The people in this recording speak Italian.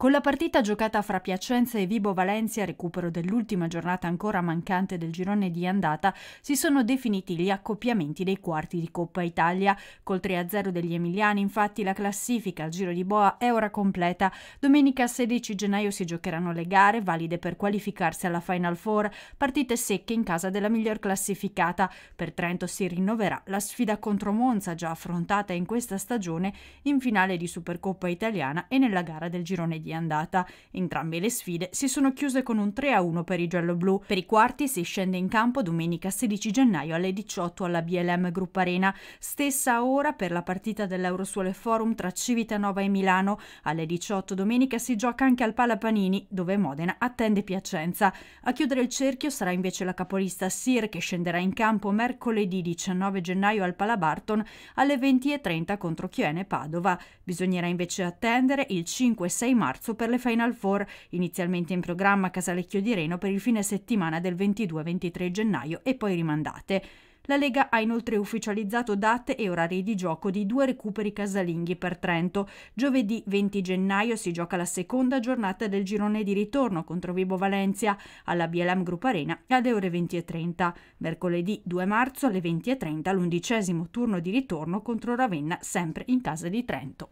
Con la partita giocata fra Piacenza e Vibo Valencia, recupero dell'ultima giornata ancora mancante del girone di andata, si sono definiti gli accoppiamenti dei quarti di Coppa Italia. Col 3-0 degli Emiliani, infatti, la classifica al giro di Boa è ora completa. Domenica 16 gennaio si giocheranno le gare, valide per qualificarsi alla Final Four, partite secche in casa della miglior classificata. Per Trento si rinnoverà la sfida contro Monza, già affrontata in questa stagione, in finale di Supercoppa italiana e nella gara del girone di di andata. Entrambe le sfide si sono chiuse con un 3-1 per i gialloblu. Per i quarti si scende in campo domenica 16 gennaio alle 18 alla BLM Group Arena, stessa ora per la partita dell'Eurosuole Forum tra Civitanova e Milano. Alle 18 domenica si gioca anche al Palapanini, dove Modena attende Piacenza. A chiudere il cerchio sarà invece la capolista Sir che scenderà in campo mercoledì 19 gennaio al Palabarton alle 20.30 contro Chiene Padova. Bisognerà invece attendere il 5 6 marzo marzo per le Final Four, inizialmente in programma a Casalecchio di Reno per il fine settimana del 22-23 gennaio e poi rimandate. La Lega ha inoltre ufficializzato date e orari di gioco di due recuperi casalinghi per Trento. Giovedì 20 gennaio si gioca la seconda giornata del girone di ritorno contro Vibo Valencia alla BLM Group Arena alle ore 20.30. Mercoledì 2 marzo alle 20.30 l'undicesimo turno di ritorno contro Ravenna sempre in casa di Trento.